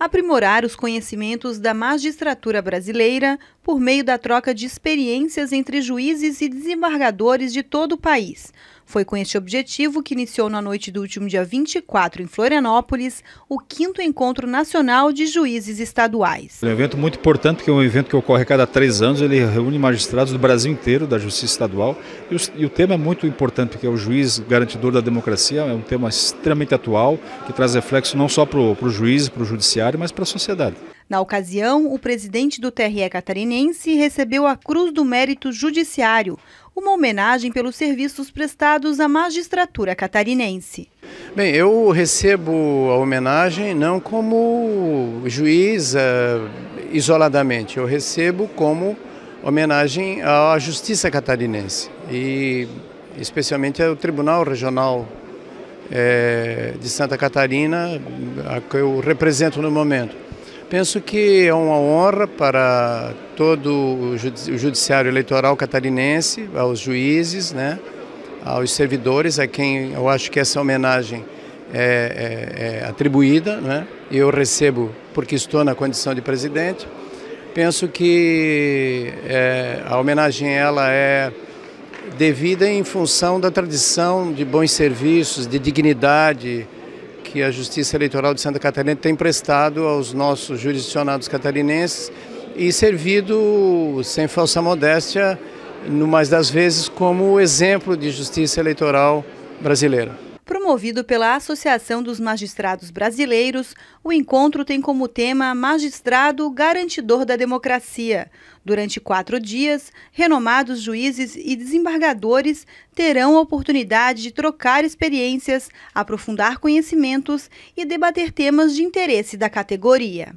aprimorar os conhecimentos da magistratura brasileira por meio da troca de experiências entre juízes e desembargadores de todo o país. Foi com este objetivo que iniciou na noite do último dia 24, em Florianópolis, o quinto encontro nacional de juízes estaduais. É um evento muito importante, que é um evento que ocorre a cada três anos, ele reúne magistrados do Brasil inteiro, da Justiça Estadual, e o, e o tema é muito importante, porque é o juiz garantidor da democracia, é um tema extremamente atual, que traz reflexo não só para o juiz, para o judiciário, mas para a sociedade. Na ocasião, o presidente do TRE catarinense recebeu a Cruz do Mérito Judiciário, uma homenagem pelos serviços prestados à magistratura catarinense. Bem, eu recebo a homenagem não como juiz eh, isoladamente, eu recebo como homenagem à justiça catarinense e especialmente ao Tribunal Regional eh, de Santa Catarina, a que eu represento no momento. Penso que é uma honra para todo o judiciário eleitoral catarinense, aos juízes, né, aos servidores, a quem eu acho que essa homenagem é, é, é atribuída. Né, eu recebo porque estou na condição de presidente. Penso que é, a homenagem ela é devida em função da tradição de bons serviços, de dignidade, que a Justiça Eleitoral de Santa Catarina tem prestado aos nossos jurisdicionados catarinenses e servido, sem falsa modéstia, no mais das vezes, como exemplo de justiça eleitoral brasileira. Promovido pela Associação dos Magistrados Brasileiros, o encontro tem como tema Magistrado Garantidor da Democracia. Durante quatro dias, renomados juízes e desembargadores terão a oportunidade de trocar experiências, aprofundar conhecimentos e debater temas de interesse da categoria.